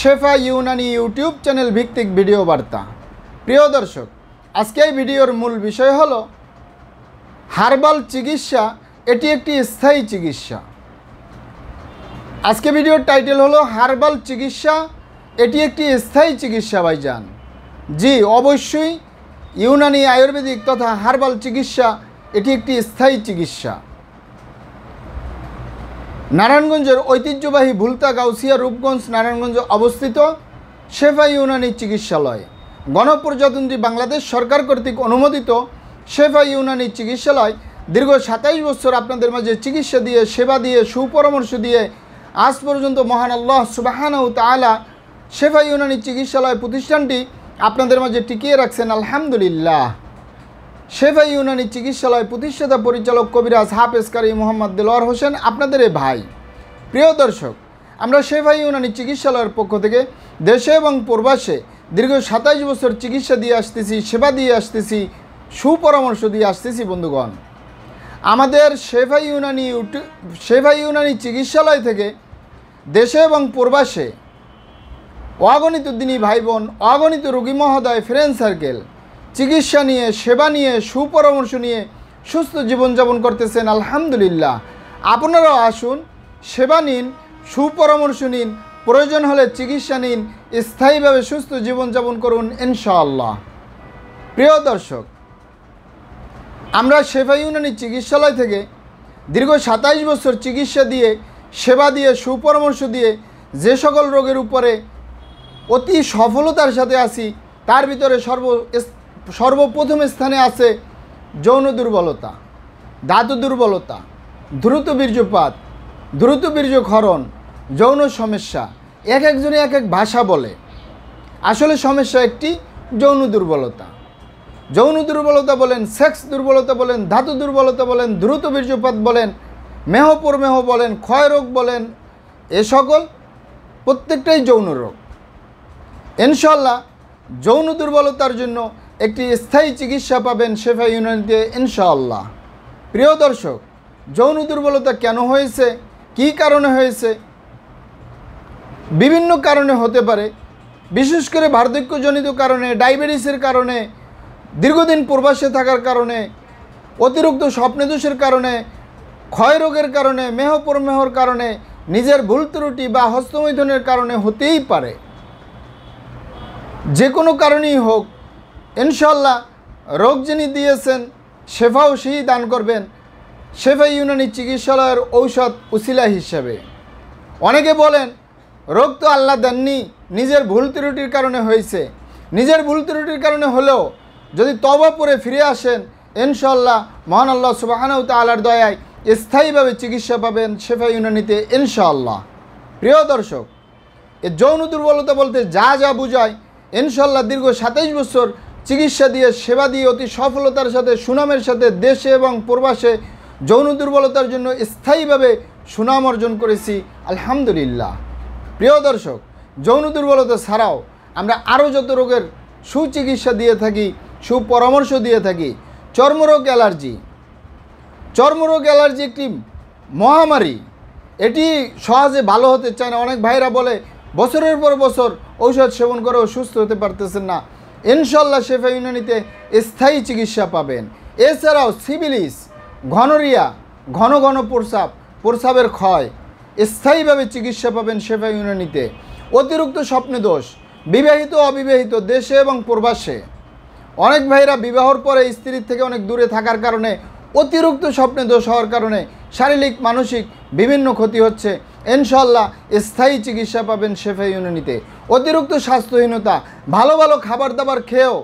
শেফা Unani YouTube channel ভিত্তিক video বার্তা প্রিয় দর্শক আজকে এই ভিডিওর মূল বিষয় হলো হার্বাল চিকিৎসা এটি একটি স্থায়ী চিকিৎসা আজকে ভিডিওর টাইটেল হলো হার্বাল চিকিৎসা এটি একটি স্থায়ী চিকিৎসা যান জি অবশ্যই ইউনানি আয়ুর্বেদিক তথা হার্বাল চিকিৎসা এটি একটি স্থায়ী চিকিৎসা নারায়ণগঞ্জের ঐতিহ্যবাহী ভুলতা গাউসিয়া রূপগঞ্জ নারায়ণগঞ্জে অবস্থিত শেফা ইউনানি চিকিৎসালয় গণপ্রজাতন্ত্রী বাংলাদেশ সরকার কর্তৃক অনুমোদিত শেফা ইউনানি চিকিৎসালয় দীর্ঘ সাতাইশ বছর আপনাদের মাঝে চিকিৎসা দিয়ে সেবা দিয়ে সুপরামর্শ দিয়ে আজ পর্যন্ত মহান আল্লাহ সুবাহানউ তালা শেফা ইউনানি চিকিৎসালয় প্রতিষ্ঠানটি আপনাদের মাঝে টিকিয়ে রাখছেন আলহামদুলিল্লাহ সেভাই ইউনানি চিকিৎসালয় প্রতিষ্ঠাতা পরিচালক কবিরাজ হাফেজকারী মোহাম্মদ দেলোয়ার হোসেন আপনাদের এই ভাই প্রিয় দর্শক আমরা সেভাই ইউনানি চিকিৎসালয়ের পক্ষ থেকে দেশে এবং প্রবাসে দীর্ঘ সাতাইশ বছর চিকিৎসা দিয়ে আসতেছি সেবা দিয়ে আসতেছি সুপরামর্শ দিয়ে আসতেছি বন্ধুগণ আমাদের সেভাই ইউনানি সেভাই ইউনানি চিকিৎসালয় থেকে দেশে এবং প্রবাসে অগণিত দিনী ভাই বোন অগণিত রুগী মহোদয় ফ্রেন্ড সার্কেল চিকিৎসা নিয়ে সেবা নিয়ে সুপরামর্শ নিয়ে সুস্থ জীবনযাপন করতেছেন আলহামদুলিল্লাহ আপনারাও আসুন সেবা নিন সুপরামর্শ নিন প্রয়োজন হলে চিকিৎসা নিন স্থায়ীভাবে সুস্থ জীবনযাপন করুন ইনশাআল্লাহ প্রিয় দর্শক আমরা সেবা ইউনানি চিকিৎসালয় থেকে দীর্ঘ সাতাইশ বছর চিকিৎসা দিয়ে সেবা দিয়ে সুপরামর্শ দিয়ে যে সকল রোগের উপরে অতি সফলতার সাথে আসি তার ভিতরে সর্ব সর্বপ্রথম স্থানে আছে যৌন দুর্বলতা ধাতু দুর্বলতা দ্রুত বীর্যপাত দ্রুত বীর্যক্ষরণ যৌন সমস্যা এক একজনে এক এক ভাষা বলে আসলে সমস্যা একটি যৌন দুর্বলতা যৌন দুর্বলতা বলেন সেক্স দুর্বলতা বলেন ধাতু দুর্বলতা বলেন দ্রুত বীর্যপাত বলেন মেহ প্রমেহ বলেন ক্ষয়রোগ বলেন এ সকল প্রত্যেকটাই যৌন রোগ ইনশাল্লাহ যৌন দুর্বলতার জন্য একটি স্থায়ী চিকিৎসা পাবেন শেফা ইউনিয়নতে ইনশাআল্লাহ প্রিয় দর্শক যৌন দুর্বলতা কেন হয়েছে কি কারণে হয়েছে বিভিন্ন কারণে হতে পারে বিশেষ করে বার্ধক্যজনিত কারণে ডায়াবেটিসের কারণে দীর্ঘদিন প্রবাসে থাকার কারণে অতিরিক্ত স্বপ্নদোষের কারণে ক্ষয় রোগের কারণে মেহপরমেহর কারণে নিজের ভুল ত্রুটি বা হস্তমৈধনের কারণে হতেই পারে যে কোনো কারণেই হোক ইনশাল্লাহ রোগ যিনি দিয়েছেন শেফাও সেই দান করবেন শেফা ইউনানি চিকিৎসালয়ের ঔষধ উসিলা হিসেবে অনেকে বলেন রোগ তো আল্লাহ দেননি নিজের ভুল ত্রুটির কারণে হয়েছে নিজের ভুল ত্রুটির কারণে হলেও যদি তবা পরে ফিরে আসেন ইনশাল্লাহ মহান আল্লাহ সুবাহানাউ তালার দয়ায় স্থায়ীভাবে চিকিৎসা পাবেন শেফা ইউনানিতে ইনশাল্লাহ প্রিয় দর্শক এ যৌন দুর্বলতা বলতে যা যা বুঝায় ইনশাল্লাহ দীর্ঘ সাতাইশ বছর চিকিৎসা দিয়ে সেবা দিয়ে অতি সফলতার সাথে সুনামের সাথে দেশে এবং প্রবাসে যৌন দুর্বলতার জন্য স্থায়ীভাবে সুনাম অর্জন করেছি আলহামদুলিল্লাহ প্রিয় দর্শক যৌন দুর্বলতা ছাড়াও আমরা আরও যত রোগের সুচিকিৎসা দিয়ে থাকি সুপরামর্শ দিয়ে থাকি চর্মরোগ অ্যালার্জি চর্মরোগ অ্যালার্জি একটি মহামারী এটি সহজে ভালো হতে চায় না অনেক ভাইরা বলে বছরের পর বছর ঔষধ সেবন করেও সুস্থ হতে পারতেছেন না ইনশাল্লাহ শেফা ইউনানিতে স্থায়ী চিকিৎসা পাবেন এছাড়াও সিভিলিস ঘনরিয়া ঘন ঘন প্রস্রাব প্রসাবের ক্ষয় স্থায়ীভাবে চিকিৎসা পাবেন শেফা ইউনানিতে অতিরিক্ত স্বপ্নদোষ বিবাহিত অবিবাহিত দেশে এবং প্রবাসে অনেক ভাইরা বিবাহর পরে স্ত্রীর থেকে অনেক দূরে থাকার কারণে অতিরিক্ত স্বপ্নে দোষ হওয়ার কারণে শারীরিক মানসিক বিভিন্ন ক্ষতি হচ্ছে ইনশাল্লাহ স্থায়ী চিকিৎসা পাবেন শেফা ইউনানিতে অতিরিক্ত স্বাস্থ্যহীনতা ভালো ভালো খাবার দাবার খেয়েও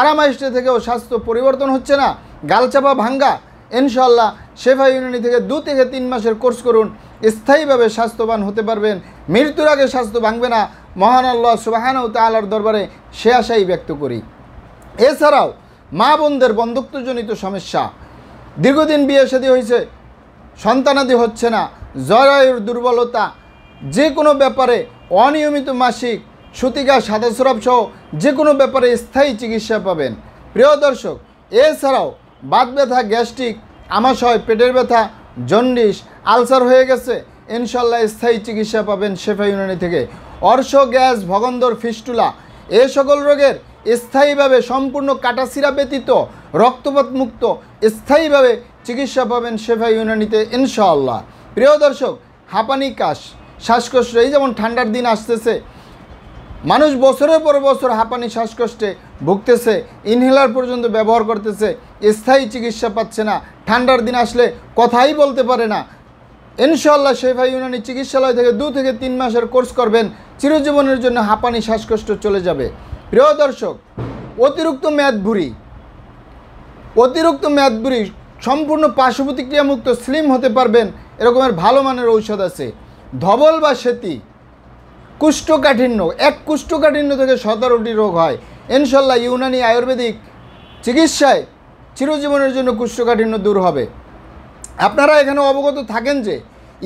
আরামাইস্টে থেকেও স্বাস্থ্য পরিবর্তন হচ্ছে না গালচাপা ভাঙ্গা ইনশাল্লাহ শেফা ইউনিয়নি থেকে দু থেকে তিন মাসের কোর্স করুন স্থায়ীভাবে স্বাস্থ্যবান হতে পারবেন মৃত্যুর আগে স্বাস্থ্য ভাঙবে না মহান আল্লাহ সুবাহান ও তালার দরবারে সে আশাই ব্যক্ত করি এছাড়াও মা বোনদের বন্ধুত্বজনিত সমস্যা দীর্ঘদিন বিয়ে সাদী হয়েছে সন্তানাদি হচ্ছে না জরায়ুর দুর্বলতা যে কোনো ব্যাপারে অনিয়মিত মাসিক সুতিকা সাদা সরব সহ যে কোনো ব্যাপারে স্থায়ী চিকিৎসা পাবেন প্রিয় দর্শক এছাড়াও বাত ব্যথা গ্যাস্ট্রিক আমাশয় পেটের ব্যথা জন্ডিস আলসার হয়ে গেছে ইনশাল্লাহ স্থায়ী চিকিৎসা পাবেন শেফা ইউনানি থেকে অর্শ গ্যাস ভগন্দর ফিস্টুলা এ সকল রোগের স্থায়ীভাবে সম্পূর্ণ কাটাসিরা ব্যতীত রক্তপাত মুক্ত স্থায়ীভাবে চিকিৎসা পাবেন শেফা ইউনানিতে ইনশাল্লাহ প্রিয় দর্শক হাঁপানি কাশ শ্বাসকষ্ট এই যেমন ঠান্ডার দিন আসতেছে মানুষ বছরের পর বছর হাঁপানি শ্বাসকষ্টে ভুগতেছে ইনহেলার পর্যন্ত ব্যবহার করতেছে স্থায়ী চিকিৎসা পাচ্ছে না ঠান্ডার দিন আসলে কথাই বলতে পারে না ইনশাল্লাহ শেফা ইউনানি চিকিৎসালয় থেকে দু থেকে তিন মাসের কোর্স করবেন চিরজীবনের জন্য হাঁপানি শ্বাসকষ্ট চলে যাবে প্রিয় দর্শক অতিরিক্ত ম্যাদ ভুরি অতিরিক্ত ম্যাদ ভুরি সম্পূর্ণ পার্শ্ব প্রতিক্রিয়ামুক্ত স্লিম হতে পারবেন এরকমের ভালো মানের ঔষধ আছে ধবল বা সেতী কুষ্ঠকাঠিন্য এক কুষ্ঠকাঠিন্য থেকে সতেরোটি রোগ হয় ইনশাল্লাহ ইউনানি আয়ুর্বেদিক চিকিৎসায় চিরজীবনের জন্য কুষ্ঠকাঠিন্য দূর হবে আপনারা এখানে অবগত থাকেন যে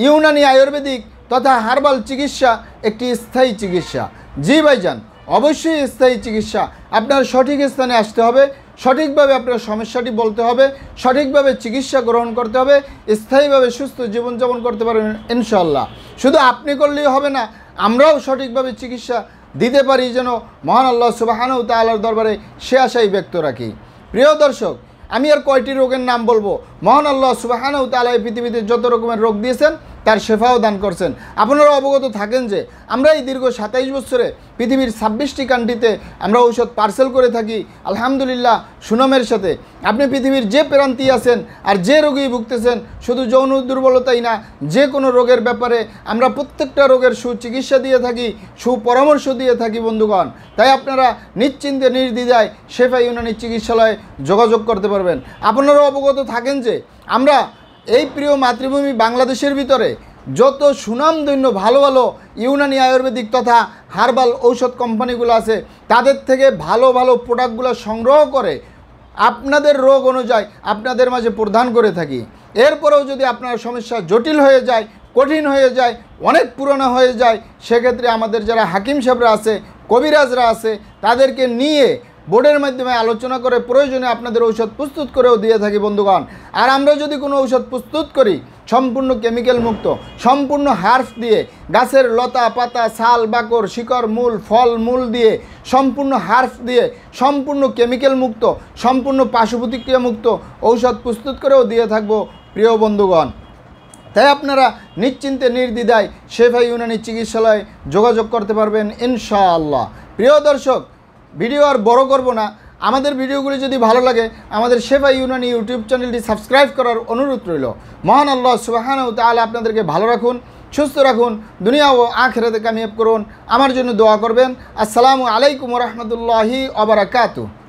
ইউনানি আয়ুর্বেদিক তথা হার্বাল চিকিৎসা একটি স্থায়ী চিকিৎসা জি ভাইজান অবশ্যই স্থায়ী চিকিৎসা আপনার সঠিক স্থানে আসতে হবে সঠিকভাবে আপনার সমস্যাটি বলতে হবে সঠিকভাবে চিকিৎসা গ্রহণ করতে হবে স্থায়ীভাবে সুস্থ জীবনযাপন করতে পারবেন ইনশাল্লাহ শুধু আপনি করলেই হবে না আমরাও সঠিকভাবে চিকিৎসা দিতে পারি যেন মহান আল্লাহ সুবাহানু তাল্লার দরবারে সে আশাই ব্যক্ত রাখি প্রিয় দর্শক আমি আর কয়টি রোগের নাম বলবো মহান আল্লাহ সুবাহানু তাল্লাহ পৃথিবীতে যত রকমের রোগ দিয়েছেন তার শেফাও দান করছেন আপনারা অবগত থাকেন যে আমরা এই দীর্ঘ সাতাইশ বছরে পৃথিবীর ছাব্বিশটি কান্ট্রিতে আমরা ঔষধ পার্সেল করে থাকি আলহামদুলিল্লাহ সুনামের সাথে আপনি পৃথিবীর যে প্রান্তি আছেন আর যে রোগী ভুগতেছেন শুধু যৌন দুর্বলতাই না যে কোনো রোগের ব্যাপারে আমরা প্রত্যেকটা রোগের সুচিকিৎসা দিয়ে থাকি সুপরামর্শ দিয়ে থাকি বন্ধুগণ তাই আপনারা নিশ্চিন্তে নির্দিদায় শেফা ইউনানি চিকিৎসালয়ে যোগাযোগ করতে পারবেন আপনারা অবগত থাকেন যে আমরা এই প্রিয় মাতৃভূমি বাংলাদেশের ভিতরে যত সুনামধন্য ভালো ভালো ইউনানি আয়ুর্বেদিক তথা হার্বাল ঔষধ কোম্পানিগুলো আছে তাদের থেকে ভালো ভালো প্রোডাক্টগুলো সংগ্রহ করে আপনাদের রোগ অনুযায়ী আপনাদের মাঝে প্রদান করে থাকি এরপরেও যদি আপনার সমস্যা জটিল হয়ে যায় কঠিন হয়ে যায় অনেক পুরনো হয়ে যায় সেক্ষেত্রে আমাদের যারা হাকিম সাহেবরা আছে কবিরাজরা আছে তাদেরকে নিয়ে বোর্ডের মাধ্যমে আলোচনা করে প্রয়োজনে আপনাদের ঔষধ প্রস্তুত করেও দিয়ে থাকি বন্ধুগণ আর আমরা যদি কোনো ঔষধ প্রস্তুত করি সম্পূর্ণ কেমিক্যাল মুক্ত সম্পূর্ণ হার্ফ দিয়ে গাছের লতা পাতা শাল বাকর শিকড় মূল ফল মূল দিয়ে সম্পূর্ণ হার্ফ দিয়ে সম্পূর্ণ কেমিক্যাল মুক্ত সম্পূর্ণ পার্শ্বপ্রতিক্রিয়া মুক্ত ঔষধ প্রস্তুত করেও দিয়ে থাকবো প্রিয় বন্ধুগণ তাই আপনারা নিশ্চিন্তে নির্দ্বিধায় সেফাই ইউনানি চিকিৎসালয়ে যোগাযোগ করতে পারবেন ইনশাআল্লাহ প্রিয় দর্শক ভিডিও আর বড় করব না আমাদের ভিডিওগুলি যদি ভালো লাগে আমাদের সেবা ইউনানি ইউটিউব চ্যানেলটি সাবস্ক্রাইব করার অনুরোধ রইল মহান আল্লাহ সুবাহান তাহলে আপনাদেরকে ভালো রাখুন সুস্থ রাখুন দুনিয়া ও আখেরাতে কামিয়াব করুন আমার জন্য দোয়া করবেন আসসালামু আলাইকুম রহমতুল্লাহি অবরাকাতু